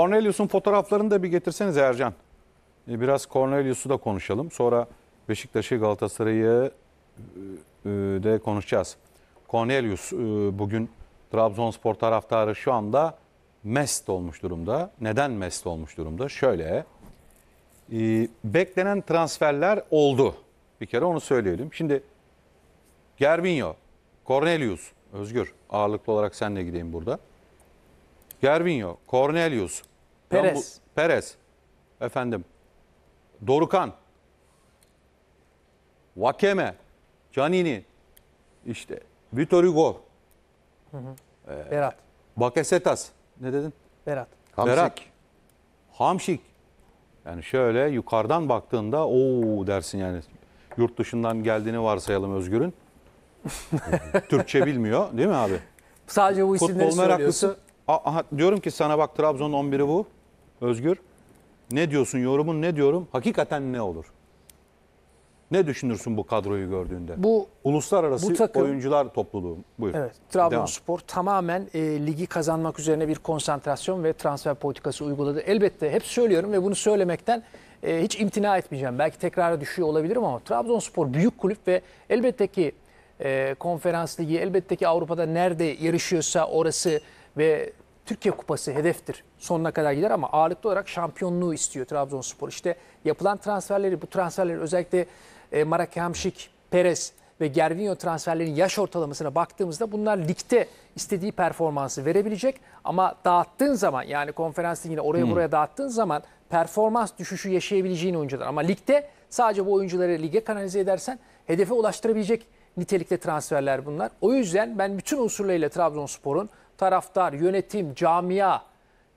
Cornelius'un fotoğraflarını da bir getirseniz Ercan. E, biraz Cornelius'u da konuşalım. Sonra Beşiktaş'ı Galatasaray'ı e, e, de konuşacağız. Cornelius bugün Trabzonspor taraftarı şu anda mest olmuş durumda. Neden mest olmuş durumda? Şöyle, beklenen transferler oldu. Bir kere onu söyleyelim. Şimdi Gervinho, Cornelius, Özgür ağırlıklı olarak senle gideyim burada. Gervinho, Cornelius, Perez. Dambu, Perez. Efendim. Dorukan. Vakeme. Canini. işte Vitor Hugo. Hı hı. Ee, Berat. Bakasetas. Ne dedin? Berat. Hamşik. Berat. Hamşik. Yani şöyle yukarıdan baktığında o dersin yani. Yurt dışından geldiğini varsayalım Özgür'ün. Türkçe bilmiyor değil mi abi? Sadece bu isimleri Futbol meraklısı aha, diyorum ki sana bak Trabzon 11'i bu. Özgür. Ne diyorsun yorumun ne diyorum? Hakikaten ne olur? Ne düşünürsün bu kadroyu gördüğünde? Bu uluslararası bu takım, oyuncular topluluğu. Buyur. Evet. Trabzonspor tamamen e, ligi kazanmak üzerine bir konsantrasyon ve transfer politikası uyguladı. Elbette hep söylüyorum ve bunu söylemekten e, hiç imtina etmeyeceğim. Belki tekrar düşüyor olabilirim ama Trabzonspor büyük kulüp ve elbette ki e, konferans ligi, elbette ki Avrupa'da nerede yarışıyorsa orası ve Türkiye Kupası hedeftir. Sonuna kadar gider ama ağırlıklı olarak şampiyonluğu istiyor Trabzonspor. İşte yapılan transferleri, bu transferleri özellikle e, Marek Hamşik, Perez ve Gervinho transferlerinin yaş ortalamasına baktığımızda bunlar ligde istediği performansı verebilecek. Ama dağıttığın zaman yani konferans ligine oraya hmm. buraya dağıttığın zaman performans düşüşü yaşayabileceğin oyuncular. Ama ligde sadece bu oyuncuları lige kanalize edersen hedefe ulaştırabilecek nitelikte transferler bunlar. O yüzden ben bütün unsurlarıyla Trabzonspor'un taraftar, yönetim, camia,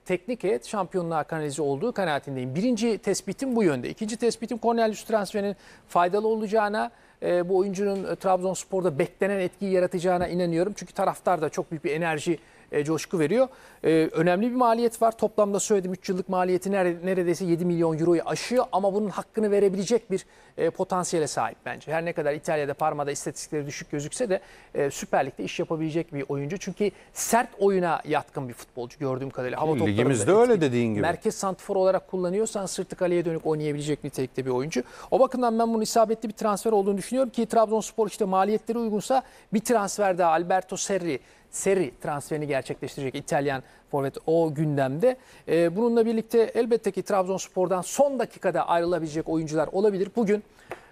teknik heyet şampiyonluğa kanalize olduğu kanaatindeyim. Birinci tespitim bu yönde. İkinci tespitim Cornelius transferinin faydalı olacağına, e, bu oyuncunun e, Trabzonspor'da beklenen etkiyi yaratacağına inanıyorum. Çünkü taraftar da çok büyük bir enerji e, coşku veriyor. E, önemli bir maliyet var. Toplamda söyledim 3 yıllık maliyeti neredeyse 7 milyon euroyu aşıyor ama bunun hakkını verebilecek bir e, potansiyele sahip bence. Her ne kadar İtalya'da Parma'da istatistikleri düşük gözükse de e, Süper Lig'de iş yapabilecek bir oyuncu. Çünkü sert oyuna yatkın bir futbolcu gördüğüm kadarıyla. Hava Ligimizde öyle dediğin gibi. Merkez santifor olarak kullanıyorsan sırtı kaleye dönük oynayabilecek nitelikte bir oyuncu. O bakımdan ben bunun isabetli bir transfer olduğunu düşünüyorum ki Trabzonspor işte maliyetleri uygunsa bir transfer daha Alberto Serri seri transferini gerçekleştirecek İtalyan forvet o gündemde. E, bununla birlikte elbette ki Trabzonspor'dan son dakikada ayrılabilecek oyuncular olabilir. Bugün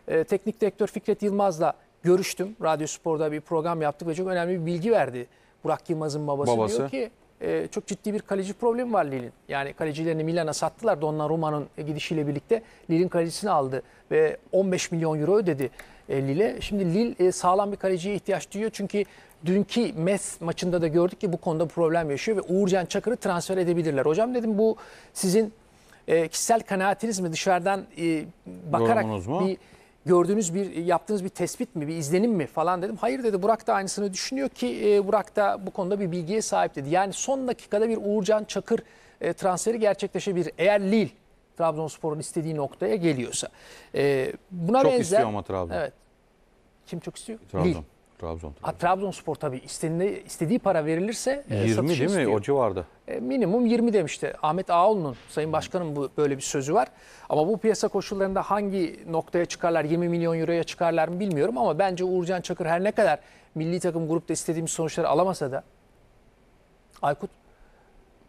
e, teknik direktör Fikret Yılmaz'la görüştüm. Radyo Spor'da bir program yaptık ve çok önemli bir bilgi verdi. Burak Yılmaz'ın babası, babası diyor ki e, çok ciddi bir kaleci problemi var Lille'in. Yani kalecilerini Milan'a sattılar Donnarumma'nın gidişiyle birlikte. Lille'in kalecisini aldı ve 15 milyon euro ödedi e, Lille. Şimdi Lille e, sağlam bir kaleciye ihtiyaç duyuyor çünkü Dünkü MES maçında da gördük ki bu konuda problem yaşıyor ve Uğurcan Çakır'ı transfer edebilirler. Hocam dedim bu sizin e, kişisel kanaatiniz mi dışarıdan e, bakarak mu? bir gördüğünüz bir yaptığınız bir tespit mi bir izlenim mi falan dedim. Hayır dedi Burak da aynısını düşünüyor ki e, Burak da bu konuda bir bilgiye sahip dedi. Yani son dakikada bir Uğurcan Çakır e, transferi gerçekleşebilir. Eğer Lille Trabzonspor'un istediği noktaya geliyorsa. E, buna çok benzer, istiyor ama Trabzon. Evet. Kim çok istiyor? Trabzon. Lille. Trabzon. Ha, Trabzonspor tabii istediği, istediği para verilirse 20 e, değil mi istiyor. o civarda? E, minimum 20 demişti. Ahmet Ağaoğlu'nun Sayın hmm. Başkanım bu böyle bir sözü var. Ama bu piyasa koşullarında hangi noktaya çıkarlar 20 milyon euroya çıkarlar mı bilmiyorum ama bence Uğurcan Çakır her ne kadar milli takım grupta istediğimiz sonuçları alamasa da Aykut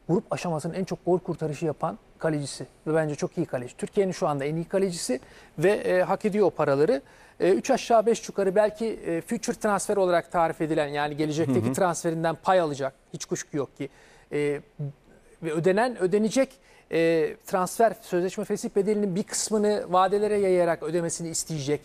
grup aşamasının en çok gol kurtarışı yapan kalecisi. Bence çok iyi kaleci. Türkiye'nin şu anda en iyi kalecisi ve e, hak ediyor o paraları. 3 e, aşağı 5 yukarı belki e, future transfer olarak tarif edilen yani gelecekteki hı hı. transferinden pay alacak. Hiç kuşku yok ki. E, ve ödenen ödenecek e, transfer sözleşme fesih bedelinin bir kısmını vadelere yayarak ödemesini isteyecek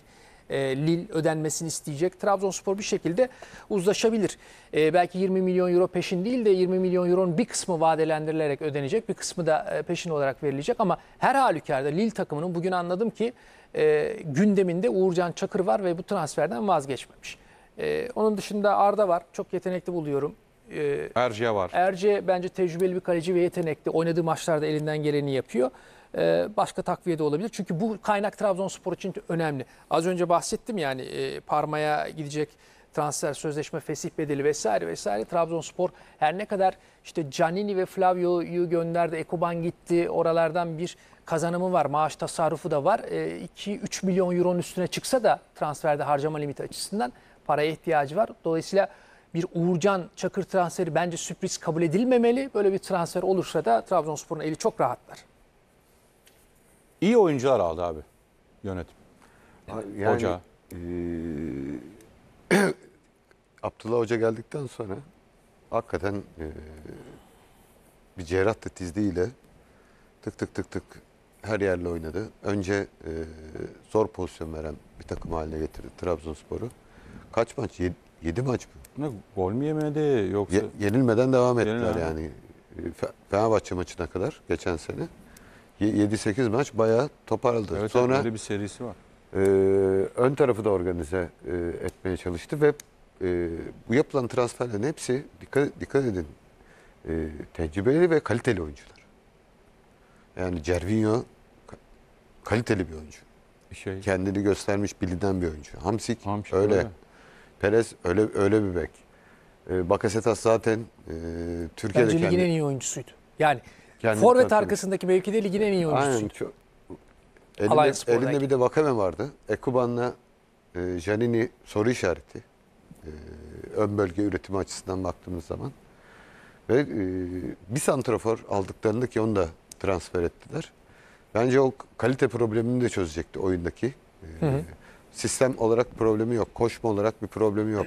e, Lille ödenmesini isteyecek. Trabzonspor bir şekilde uzlaşabilir. E, belki 20 milyon euro peşin değil de 20 milyon euronun bir kısmı vadelendirilerek ödenecek. Bir kısmı da e, peşin olarak verilecek ama her halükarda Lille takımının bugün anladım ki e, gündeminde Uğurcan Çakır var ve bu transferden vazgeçmemiş. onun dışında Arda var. Çok yetenekli buluyorum. Erce var. Erce bence tecrübeli bir kaleci ve yetenekli. Oynadığı maçlarda elinden geleni yapıyor. E, başka takviye de olabilir. Çünkü bu kaynak Trabzonspor için önemli. Az önce bahsettim yani e, parmaya gidecek transfer sözleşme fesih bedeli vesaire vesaire Trabzonspor her ne kadar işte Canini ve Flavio'yu gönderdi, Ekoban gitti. Oralardan bir kazanımı var, maaş tasarrufu da var. 2-3 e, milyon euronun üstüne çıksa da transferde harcama limiti açısından paraya ihtiyacı var. Dolayısıyla bir Uğurcan Çakır transferi bence sürpriz kabul edilmemeli. Böyle bir transfer olursa da Trabzonspor'un eli çok rahatlar. İyi oyuncular aldı abi yönetim. Yani, Hoca. E, Abdullah Hoca geldikten sonra hakikaten e, bir Cerrah da tık tık tık tık her yerle oynadı. Önce e, zor pozisyon veren bir takım haline getirdi Trabzonspor'u. Kaç maç? 7 maç mı? Ne, gol mü yemedi yoksa? Ye, yenilmeden devam ettiler Yenilmeden. yani. Fenerbahçe maçına kadar geçen sene. 7-8 maç bayağı toparladı. Evet, Sonra öyle bir serisi var. E, ön tarafı da organize e, etmeye çalıştı ve e, bu yapılan transferlerin hepsi dikkat, dikkat edin e, tecrübeli ve kaliteli oyuncular. Yani Cervinho kaliteli bir oyuncu. Şey. Kendini göstermiş bilinen bir oyuncu. Hamsik, Hamsik öyle. öyle. Perez öyle öyle bir bek. E, Bakasetas zaten e, Türkiye'de Bence kendi... ligin en iyi oyuncusuydu. Yani Kendini Forvet tanıtmış. arkasındaki mevkide ligin en iyi oyuncusu. Aynen. Elinde, elinde bir de Vakame vardı. Ekuban'la e, Janini soru işareti. E, ön bölge üretimi açısından baktığımız zaman. Ve e, bir santrafor aldıklarında ki onu da transfer ettiler. Bence o kalite problemini de çözecekti oyundaki. E, hı hı. Sistem olarak problemi yok. Koşma olarak bir problemi yok.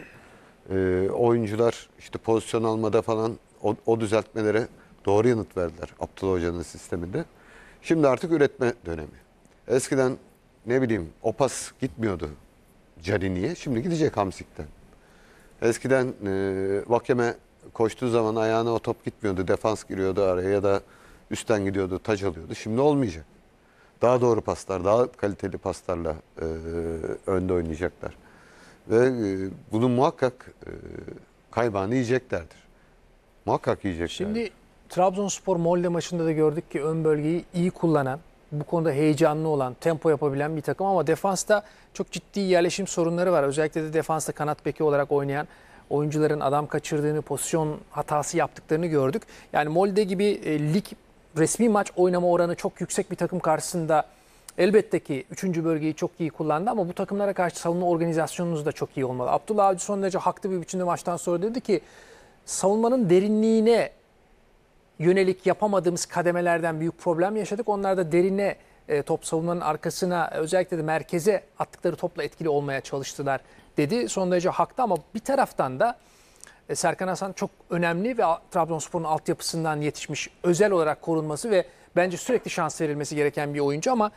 E, oyuncular işte pozisyon almada falan o, o düzeltmelere Doğru yanıt verdiler Abdullah Hoca'nın sisteminde. Şimdi artık üretme dönemi. Eskiden ne bileyim Opas gitmiyordu Canini'ye. Şimdi gidecek Hamsik'ten. Eskiden e, Vakeme koştuğu zaman ayağına o top gitmiyordu. Defans giriyordu araya ya da üstten gidiyordu, taç alıyordu. Şimdi olmayacak. Daha doğru paslar, daha kaliteli paslarla e, önde oynayacaklar. Ve e, bunun muhakkak e, kaybağını yiyeceklerdir. Muhakkak yiyecekler. Şimdi Trabzonspor Molde maçında da gördük ki ön bölgeyi iyi kullanan, bu konuda heyecanlı olan, tempo yapabilen bir takım ama defansta çok ciddi yerleşim sorunları var. Özellikle de defansta kanat beki olarak oynayan oyuncuların adam kaçırdığını, pozisyon hatası yaptıklarını gördük. Yani Molde gibi e, lig resmi maç oynama oranı çok yüksek bir takım karşısında elbette ki 3. bölgeyi çok iyi kullandı ama bu takımlara karşı savunma organizasyonunuz da çok iyi olmalı. Abdullah Avcı son derece haklı bir biçimde maçtan sonra dedi ki savunmanın derinliğine yönelik yapamadığımız kademelerden büyük problem yaşadık. Onlar da derine e, top savunmanın arkasına özellikle de merkeze attıkları topla etkili olmaya çalıştılar dedi. Son derece haklı ama bir taraftan da e, Serkan Hasan çok önemli ve Trabzonspor'un altyapısından yetişmiş özel olarak korunması ve bence sürekli şans verilmesi gereken bir oyuncu ama